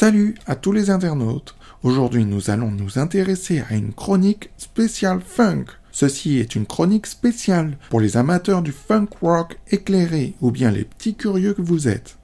Salut à tous les internautes. Aujourd'hui, nous allons nous intéresser à une chronique spéciale funk. Ceci est une chronique spéciale pour les amateurs du funk rock éclairé ou bien les petits curieux que vous êtes.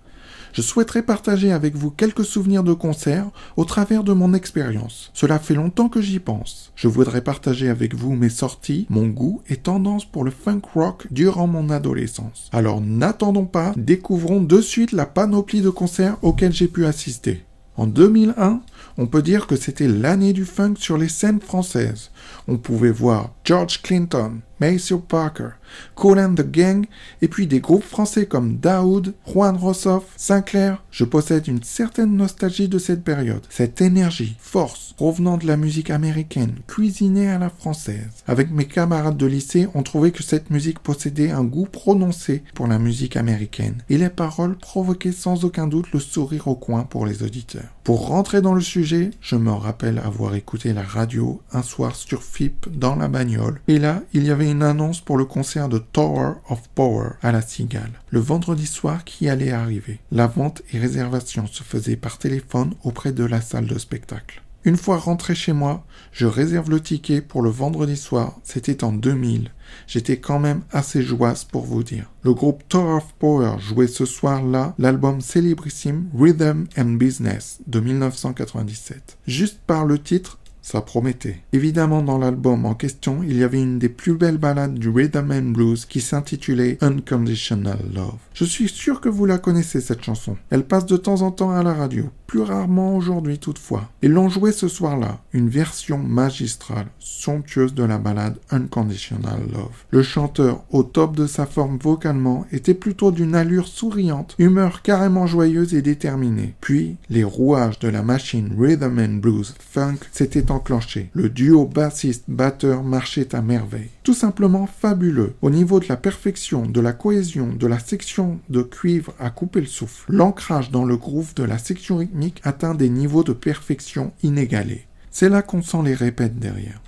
Je souhaiterais partager avec vous quelques souvenirs de concerts au travers de mon expérience. Cela fait longtemps que j'y pense. Je voudrais partager avec vous mes sorties, mon goût et tendance pour le funk rock durant mon adolescence. Alors n'attendons pas, découvrons de suite la panoplie de concerts auxquels j'ai pu assister en 2001 on peut dire que c'était l'année du funk sur les scènes françaises. On pouvait voir George Clinton, Maceo Parker, Colin the Gang, et puis des groupes français comme Daoud, Juan Rossoff, Sinclair. Je possède une certaine nostalgie de cette période, cette énergie, force, provenant de la musique américaine, cuisinée à la française. Avec mes camarades de lycée, on trouvait que cette musique possédait un goût prononcé pour la musique américaine, et les paroles provoquaient sans aucun doute le sourire au coin pour les auditeurs. Pour rentrer dans le sujet, je me rappelle avoir écouté la radio un soir sur FIP dans la bagnole, et là, il y avait une annonce pour le concert de Tower of Power à la Cigale, le vendredi soir qui allait arriver. La vente et réservation se faisaient par téléphone auprès de la salle de spectacle. Une fois rentré chez moi, je réserve le ticket pour le vendredi soir, c'était en 2000. J'étais quand même assez joisse pour vous dire. Le groupe Tower of Power jouait ce soir-là l'album célébrissime Rhythm and Business de 1997. Juste par le titre, ça promettait. Évidemment, dans l'album en question, il y avait une des plus belles ballades du Rhythm and Blues qui s'intitulait Unconditional Love. Je suis sûr que vous la connaissez cette chanson. Elle passe de temps en temps à la radio, plus rarement aujourd'hui toutefois. et l'ont jouée ce soir-là, une version magistrale, somptueuse de la ballade Unconditional Love. Le chanteur, au top de sa forme vocalement, était plutôt d'une allure souriante, humeur carrément joyeuse et déterminée. Puis, les rouages de la machine Rhythm and Blues Funk s'étaient enclenché. Le duo bassiste-batteur marchait à merveille. Tout simplement fabuleux. Au niveau de la perfection, de la cohésion, de la section de cuivre à couper le souffle, l'ancrage dans le groove de la section rythmique atteint des niveaux de perfection inégalés. C'est là qu'on sent les répètes derrière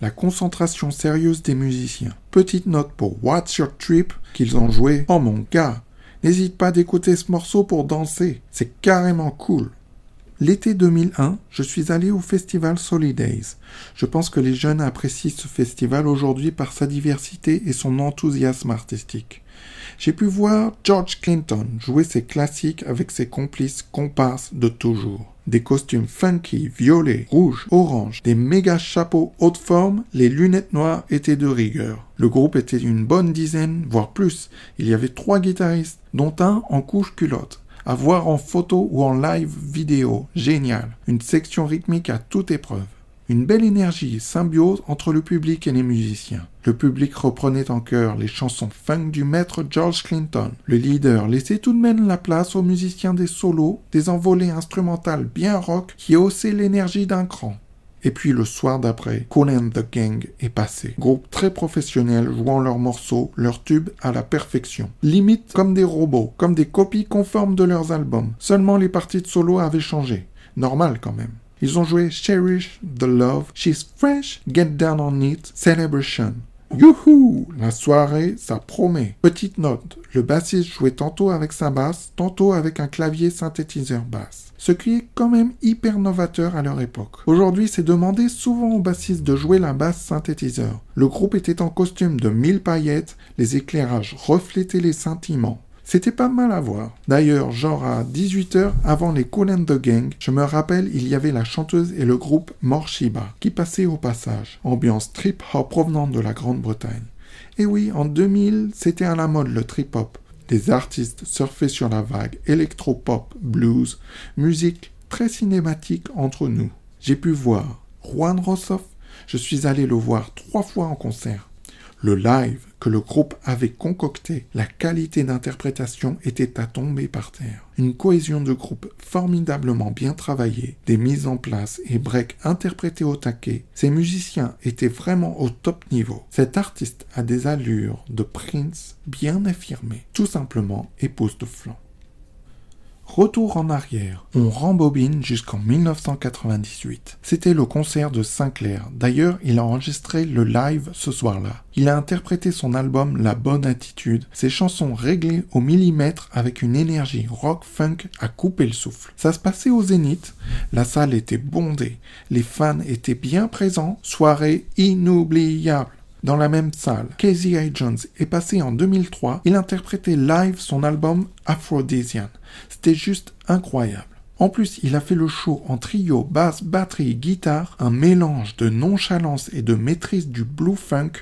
la concentration sérieuse des musiciens. Petite note pour What's Your Trip qu'ils ont joué. en oh mon cas. n'hésite pas d'écouter ce morceau pour danser, c'est carrément cool. L'été 2001, je suis allé au festival Solidays. Je pense que les jeunes apprécient ce festival aujourd'hui par sa diversité et son enthousiasme artistique. J'ai pu voir George Clinton jouer ses classiques avec ses complices comparses de toujours. Des costumes funky, violets, rouges, orange, des méga chapeaux haute forme, les lunettes noires étaient de rigueur. Le groupe était une bonne dizaine, voire plus. Il y avait trois guitaristes, dont un en couche culotte à voir en photo ou en live vidéo. Génial. Une section rythmique à toute épreuve. Une belle énergie, symbiose entre le public et les musiciens. Le public reprenait en chœur les chansons funk du maître George Clinton. Le leader laissait tout de même la place aux musiciens des solos, des envolées instrumentales bien rock qui haussaient l'énergie d'un cran. Et puis le soir d'après, and the Gang est passé. Groupe très professionnel jouant leurs morceaux, leurs tubes à la perfection. Limite comme des robots, comme des copies conformes de leurs albums. Seulement les parties de solo avaient changé. Normal quand même. Ils ont joué Cherish the Love, She's Fresh, Get Down on It, Celebration. Youhou La soirée, ça promet. Petite note, le bassiste jouait tantôt avec sa basse, tantôt avec un clavier synthétiseur basse. Ce qui est quand même hyper novateur à leur époque. Aujourd'hui, c'est demandé souvent au bassiste de jouer la basse synthétiseur. Le groupe était en costume de mille paillettes, les éclairages reflétaient les sentiments. C'était pas mal à voir. D'ailleurs, genre à 18h avant les Cool the Gang, je me rappelle, il y avait la chanteuse et le groupe Morshiba qui passaient au passage. Ambiance trip-hop provenant de la Grande-Bretagne. Et oui, en 2000, c'était à la mode le trip-hop. Des artistes surfaient sur la vague électro-pop, blues, musique très cinématique entre nous. J'ai pu voir Juan Rossoff, je suis allé le voir trois fois en concert. Le live que le groupe avait concocté, la qualité d'interprétation était à tomber par terre. Une cohésion de groupe formidablement bien travaillée, des mises en place et breaks interprétés au taquet, ces musiciens étaient vraiment au top niveau. Cet artiste a des allures de Prince bien affirmées, tout simplement de flanc. Retour en arrière, on rembobine jusqu'en 1998. C'était le concert de Sinclair. D'ailleurs, il a enregistré le live ce soir-là. Il a interprété son album La Bonne Attitude, ses chansons réglées au millimètre avec une énergie rock-funk à couper le souffle. Ça se passait au Zénith, la salle était bondée, les fans étaient bien présents, soirée inoubliable dans la même salle. Casey A. Jones est passé en 2003, il interprétait live son album Aphrodisian. C'était juste incroyable. En plus, il a fait le show en trio, basse, batterie, guitare, un mélange de nonchalance et de maîtrise du blue funk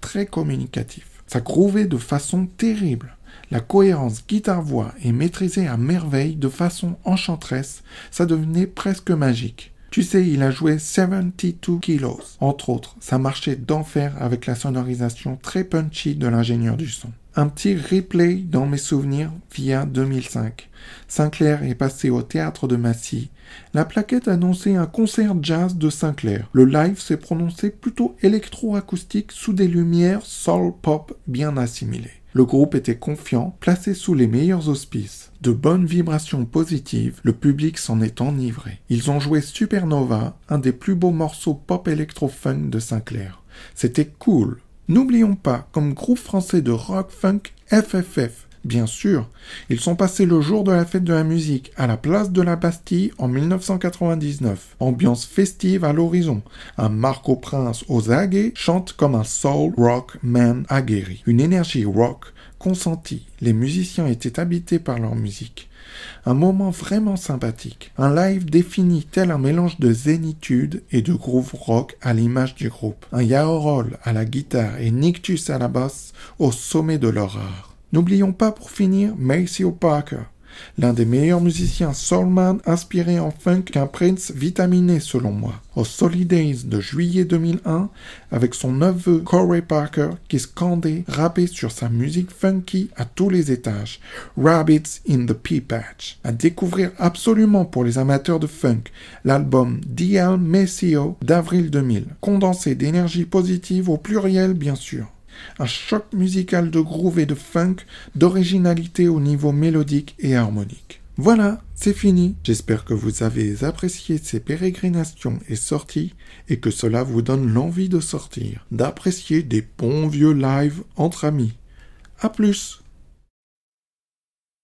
très communicatif. Ça grouvait de façon terrible. La cohérence guitare-voix est maîtrisée à merveille de façon enchanteresse, ça devenait presque magique. Tu sais, il a joué 72 Kilos, entre autres. Ça marchait d'enfer avec la sonorisation très punchy de l'ingénieur du son. Un petit replay dans mes souvenirs via 2005. Sinclair est passé au théâtre de Massy. La plaquette annonçait un concert jazz de Sinclair. Le live s'est prononcé plutôt électroacoustique sous des lumières soul pop bien assimilées. Le groupe était confiant, placé sous les meilleurs auspices. De bonnes vibrations positives, le public s'en est enivré. Ils ont joué Supernova, un des plus beaux morceaux pop électro-funk de Sinclair. C'était cool. N'oublions pas, comme groupe français de rock funk, FFF, Bien sûr, ils sont passés le jour de la fête de la musique à la place de la Bastille en 1999. Ambiance festive à l'horizon. Un Marco Prince aux aguets chante comme un soul rock man aguerri. Une énergie rock consentie. Les musiciens étaient habités par leur musique. Un moment vraiment sympathique. Un live défini tel un mélange de zénitude et de groove rock à l'image du groupe. Un yaorol à la guitare et Nictus à la basse au sommet de leur art. N'oublions pas pour finir Maceo Parker, l'un des meilleurs musiciens soulman inspiré en funk qu'un Prince vitaminé selon moi, au Solidays de juillet 2001 avec son neveu Corey Parker qui scandait, rappait sur sa musique funky à tous les étages, Rabbits in the Pea Patch, à découvrir absolument pour les amateurs de funk, l'album D.L. Maceo d'avril 2000, condensé d'énergie positive au pluriel bien sûr. Un choc musical de groove et de funk, d'originalité au niveau mélodique et harmonique. Voilà, c'est fini. J'espère que vous avez apprécié ces pérégrinations et sorties et que cela vous donne l'envie de sortir, d'apprécier des bons vieux lives entre amis. A plus!